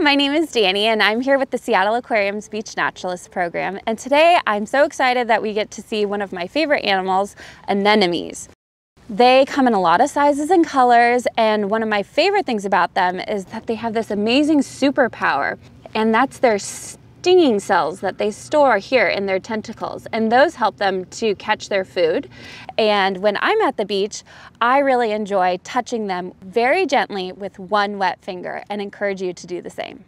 my name is Danny and I'm here with the Seattle Aquarium's Beach Naturalist Program and today I'm so excited that we get to see one of my favorite animals, anemones. They come in a lot of sizes and colors and one of my favorite things about them is that they have this amazing superpower and that's their stinging cells that they store here in their tentacles, and those help them to catch their food. And when I'm at the beach, I really enjoy touching them very gently with one wet finger and encourage you to do the same.